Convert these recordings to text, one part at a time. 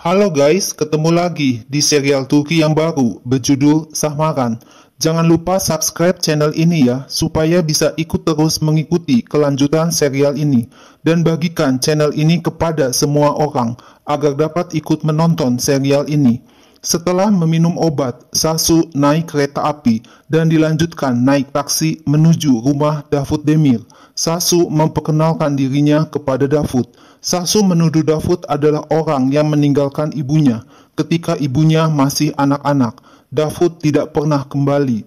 Halo guys, ketemu lagi di serial Turki yang baru berjudul Sahmaran. Jangan lupa subscribe channel ini ya, supaya bisa ikut terus mengikuti kelanjutan serial ini. Dan bagikan channel ini kepada semua orang, agar dapat ikut menonton serial ini. Setelah meminum obat, Sasu naik kereta api dan dilanjutkan naik taksi menuju rumah Davut Demir. Sasu memperkenalkan dirinya kepada Davut. Sasu menuduh Davud adalah orang yang meninggalkan ibunya ketika ibunya masih anak-anak. Davud tidak pernah kembali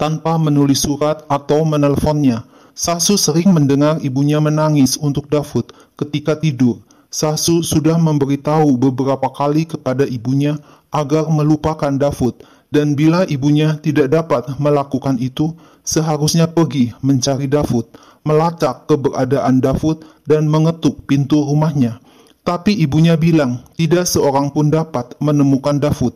tanpa menulis surat atau menelponnya. Sasu sering mendengar ibunya menangis untuk Davud ketika tidur. Sasu sudah memberitahu beberapa kali kepada ibunya agar melupakan Davud dan bila ibunya tidak dapat melakukan itu, seharusnya pergi mencari Davud melacak keberadaan Davud dan mengetuk pintu rumahnya. Tapi ibunya bilang, tidak seorang pun dapat menemukan Davud.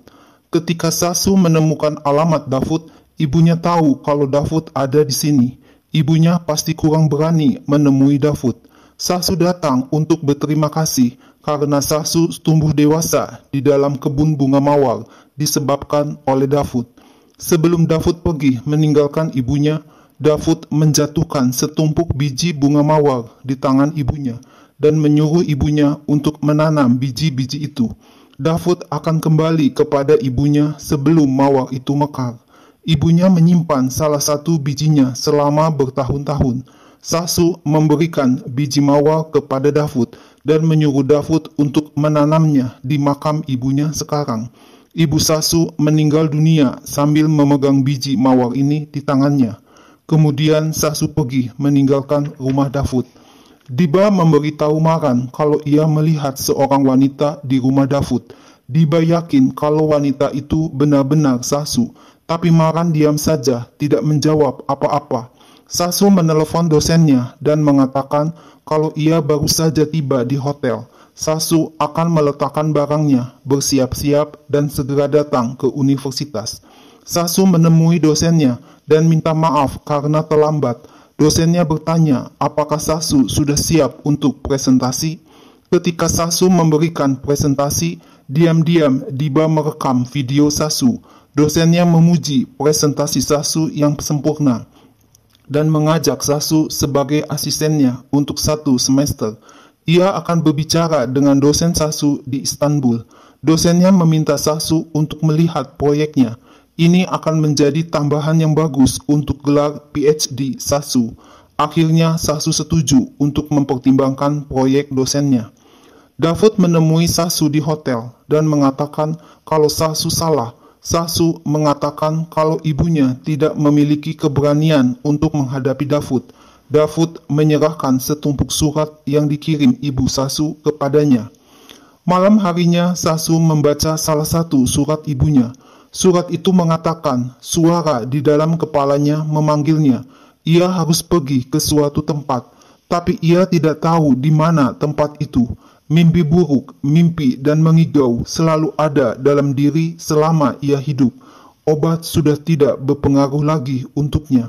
Ketika Sasu menemukan alamat Davud, ibunya tahu kalau Davud ada di sini. Ibunya pasti kurang berani menemui Davud. Sasu datang untuk berterima kasih karena Sasu tumbuh dewasa di dalam kebun bunga mawar disebabkan oleh Davud. Sebelum Davud pergi meninggalkan ibunya, Dafud menjatuhkan setumpuk biji bunga mawar di tangan ibunya dan menyuruh ibunya untuk menanam biji-biji itu. Dafud akan kembali kepada ibunya sebelum mawar itu mekar. Ibunya menyimpan salah satu bijinya selama bertahun-tahun. Sasu memberikan biji mawar kepada Dafud dan menyuruh Dafud untuk menanamnya di makam ibunya sekarang. Ibu Sasu meninggal dunia sambil memegang biji mawar ini di tangannya. Kemudian Sasu pergi meninggalkan rumah Davud. Diba memberitahu Maran kalau ia melihat seorang wanita di rumah Davud. Diba yakin kalau wanita itu benar-benar Sasu, tapi Maran diam saja, tidak menjawab apa-apa. Sasu menelepon dosennya dan mengatakan kalau ia baru saja tiba di hotel. Sasu akan meletakkan barangnya, bersiap-siap, dan segera datang ke universitas. Sasu menemui dosennya dan minta maaf karena terlambat. Dosennya bertanya apakah Sasu sudah siap untuk presentasi. Ketika Sasu memberikan presentasi, diam-diam Diba merekam video Sasu. Dosennya memuji presentasi Sasu yang sempurna dan mengajak Sasu sebagai asistennya untuk satu semester. Ia akan berbicara dengan dosen Sasu di Istanbul. Dosennya meminta Sasu untuk melihat proyeknya. Ini akan menjadi tambahan yang bagus untuk gelar PhD Sasu. Akhirnya Sasu setuju untuk mempertimbangkan proyek dosennya. David menemui Sasu di hotel dan mengatakan kalau Sasu salah. Sasu mengatakan kalau ibunya tidak memiliki keberanian untuk menghadapi David. David menyerahkan setumpuk surat yang dikirim ibu Sasu kepadanya. Malam harinya, Sasu membaca salah satu surat ibunya. Surat itu mengatakan suara di dalam kepalanya memanggilnya. Ia harus pergi ke suatu tempat, tapi ia tidak tahu di mana tempat itu. Mimpi buruk, mimpi, dan mengigau selalu ada dalam diri selama ia hidup. Obat sudah tidak berpengaruh lagi untuknya.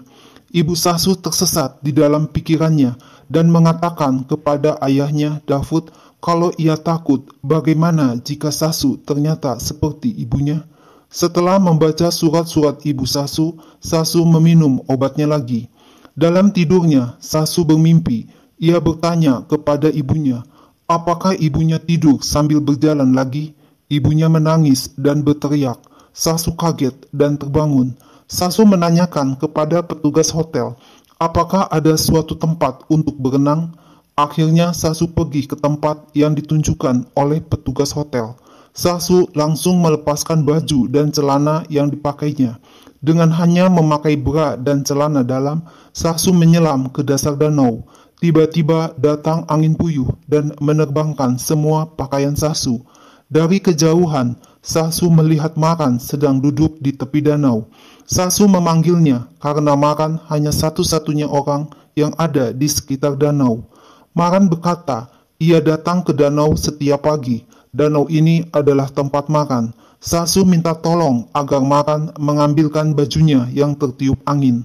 Ibu Sasu tersesat di dalam pikirannya dan mengatakan kepada ayahnya Dafud kalau ia takut bagaimana jika Sasu ternyata seperti ibunya. Setelah membaca surat-surat ibu Sasu, Sasu meminum obatnya lagi. Dalam tidurnya, Sasu bermimpi. Ia bertanya kepada ibunya, apakah ibunya tidur sambil berjalan lagi? Ibunya menangis dan berteriak. Sasu kaget dan terbangun. Sasu menanyakan kepada petugas hotel, apakah ada suatu tempat untuk berenang? Akhirnya Sasu pergi ke tempat yang ditunjukkan oleh petugas hotel. Sasu langsung melepaskan baju dan celana yang dipakainya. Dengan hanya memakai bra dan celana dalam, Sasu menyelam ke dasar danau. Tiba-tiba datang angin puyuh dan menerbangkan semua pakaian Sasu. Dari kejauhan, Sasu melihat Makan sedang duduk di tepi danau. Sasu memanggilnya karena Makan hanya satu-satunya orang yang ada di sekitar danau. Makan berkata, ia datang ke danau setiap pagi Danau ini adalah tempat makan. Sasu minta tolong agar makan mengambilkan bajunya yang tertiup angin.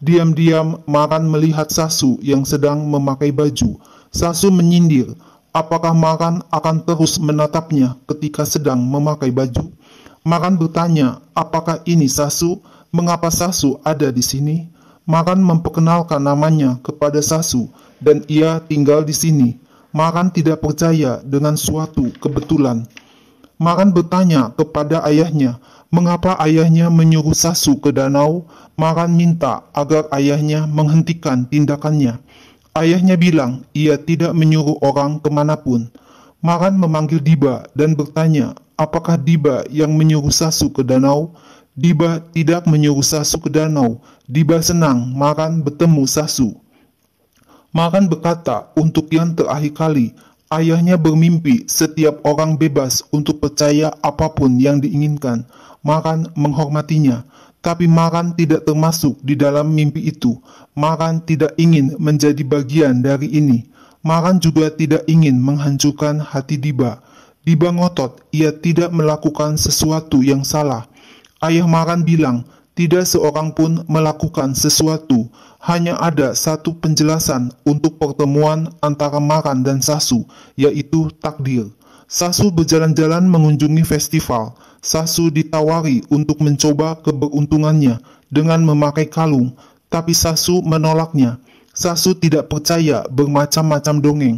Diam-diam makan melihat Sasu yang sedang memakai baju. Sasu menyindir, apakah makan akan terus menatapnya ketika sedang memakai baju? Makan bertanya, apakah ini Sasu? Mengapa Sasu ada di sini? Makan memperkenalkan namanya kepada Sasu dan ia tinggal di sini. Maran tidak percaya dengan suatu kebetulan. Maran bertanya kepada ayahnya, mengapa ayahnya menyuruh Sasu ke danau? Maran minta agar ayahnya menghentikan tindakannya. Ayahnya bilang ia tidak menyuruh orang kemanapun. Maran memanggil Diba dan bertanya, apakah Diba yang menyuruh Sasu ke danau? Diba tidak menyuruh Sasu ke danau. Diba senang Maran bertemu Sasu. Maran berkata, untuk yang terakhir kali, ayahnya bermimpi setiap orang bebas untuk percaya apapun yang diinginkan. Maran menghormatinya, tapi Maran tidak termasuk di dalam mimpi itu. Maran tidak ingin menjadi bagian dari ini. Maran juga tidak ingin menghancurkan hati Diba. Diba ngotot, ia tidak melakukan sesuatu yang salah. Ayah Maran bilang, tidak seorang pun melakukan sesuatu hanya ada satu penjelasan untuk pertemuan antara Maran dan Sasu, yaitu takdir. Sasu berjalan-jalan mengunjungi festival. Sasu ditawari untuk mencoba keberuntungannya dengan memakai kalung, tapi Sasu menolaknya. Sasu tidak percaya bermacam-macam dongeng,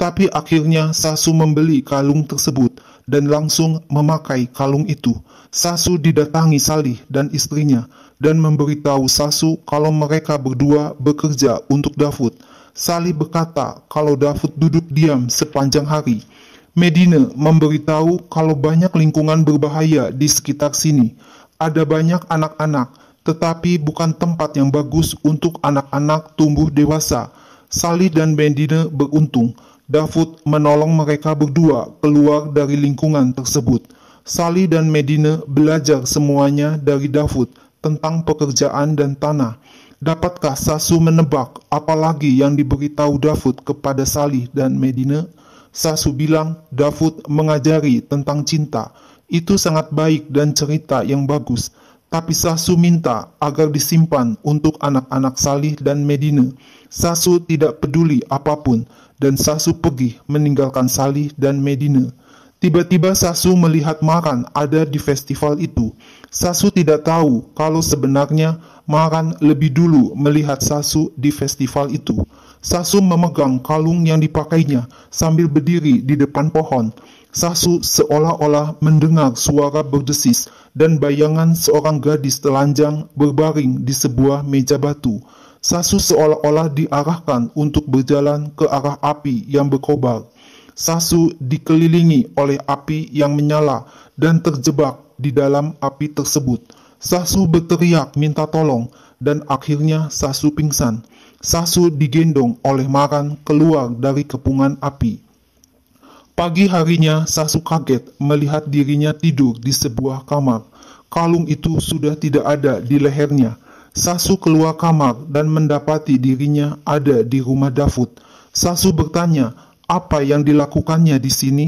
tapi akhirnya Sasu membeli kalung tersebut dan langsung memakai kalung itu. Sasu didatangi Salih dan istrinya dan memberitahu Sasu kalau mereka berdua bekerja untuk Dafud. Salih berkata kalau Dafud duduk diam sepanjang hari. Medina memberitahu kalau banyak lingkungan berbahaya di sekitar sini. Ada banyak anak-anak, tetapi bukan tempat yang bagus untuk anak-anak tumbuh dewasa. Salih dan Medina beruntung. Dafud menolong mereka berdua keluar dari lingkungan tersebut. Salih dan Medina belajar semuanya dari Dafud tentang pekerjaan dan tanah. Dapatkah Sasu menebak apalagi yang diberitahu Dafud kepada Salih dan Medina? Sasu bilang Dafud mengajari tentang cinta. Itu sangat baik dan cerita yang bagus. Tapi Sasu minta agar disimpan untuk anak-anak Salih dan Medina. Sasu tidak peduli apapun dan Sasu pergi meninggalkan Salih dan Medina. Tiba-tiba Sasu melihat Maran ada di festival itu. Sasu tidak tahu kalau sebenarnya Maran lebih dulu melihat Sasu di festival itu. Sasu memegang kalung yang dipakainya sambil berdiri di depan pohon. Sasu seolah-olah mendengar suara berdesis dan bayangan seorang gadis telanjang berbaring di sebuah meja batu. Sasu seolah-olah diarahkan untuk berjalan ke arah api yang berkobar. Sasu dikelilingi oleh api yang menyala dan terjebak di dalam api tersebut. Sasu berteriak minta tolong dan akhirnya Sasu pingsan. Sasu digendong oleh Maran keluar dari kepungan api. Pagi harinya Sasu kaget melihat dirinya tidur di sebuah kamar. Kalung itu sudah tidak ada di lehernya. Sasu keluar kamar dan mendapati dirinya ada di rumah Dafut. Sasu bertanya, apa yang dilakukannya di sini,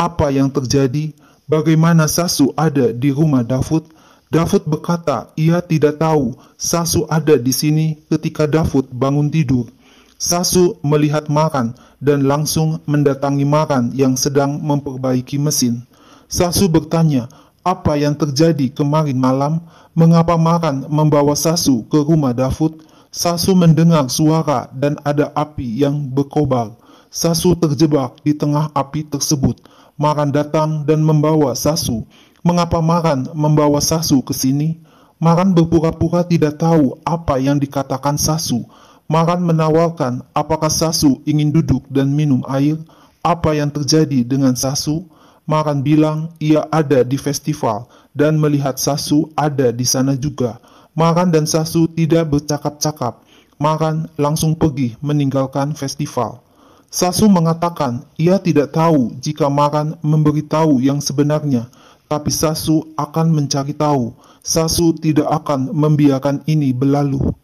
apa yang terjadi, bagaimana Sasu ada di rumah Davud. Davud berkata ia tidak tahu Sasu ada di sini ketika Davud bangun tidur. Sasu melihat Makan dan langsung mendatangi Makan yang sedang memperbaiki mesin. Sasu bertanya, apa yang terjadi kemarin malam? Mengapa Makan membawa Sasu ke rumah Davud? Sasu mendengar suara dan ada api yang berkobar. Sasu terjebak di tengah api tersebut. Maran datang dan membawa Sasu. Mengapa Maran membawa Sasu ke sini? Maran berpura-pura tidak tahu apa yang dikatakan Sasu. Maran menawarkan apakah Sasu ingin duduk dan minum air. Apa yang terjadi dengan Sasu? Maran bilang ia ada di festival dan melihat Sasu ada di sana juga. Maran dan Sasu tidak bercakap-cakap. Maran langsung pergi meninggalkan festival. Sasu mengatakan ia tidak tahu jika Maran memberitahu yang sebenarnya, tapi Sasu akan mencari tahu. Sasu tidak akan membiarkan ini berlalu.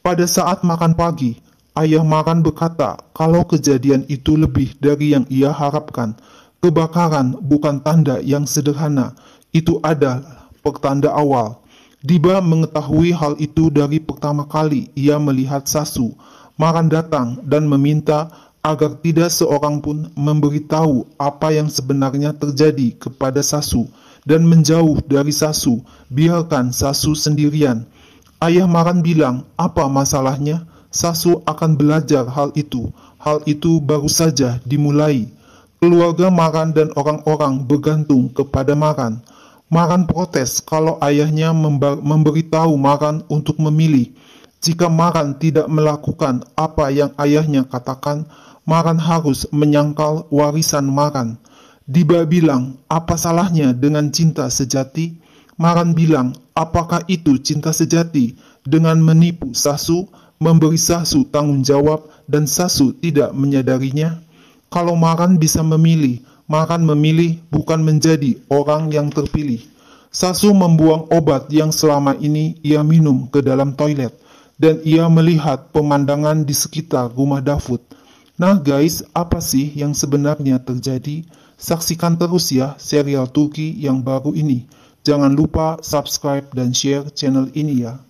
Pada saat makan pagi, ayah Maran berkata kalau kejadian itu lebih dari yang ia harapkan. Kebakaran bukan tanda yang sederhana, itu adalah pertanda awal. Diba mengetahui hal itu dari pertama kali ia melihat Sasu. Maran datang dan meminta agar tidak seorang pun memberitahu apa yang sebenarnya terjadi kepada Sasu dan menjauh dari Sasu, biarkan Sasu sendirian. Ayah Maran bilang, apa masalahnya? Sasu akan belajar hal itu. Hal itu baru saja dimulai. Keluarga Maran dan orang-orang bergantung kepada Maran. Maran protes kalau ayahnya memberitahu Maran untuk memilih jika Maran tidak melakukan apa yang ayahnya katakan, Maran harus menyangkal warisan Maran. Diba bilang, apa salahnya dengan cinta sejati? Maran bilang, apakah itu cinta sejati? Dengan menipu Sasu, memberi Sasu tanggung jawab, dan Sasu tidak menyadarinya? Kalau Maran bisa memilih, Maran memilih bukan menjadi orang yang terpilih. Sasu membuang obat yang selama ini ia minum ke dalam toilet dan ia melihat pemandangan di sekitar rumah Davud. Nah guys, apa sih yang sebenarnya terjadi? Saksikan terus ya serial Turki yang baru ini. Jangan lupa subscribe dan share channel ini ya.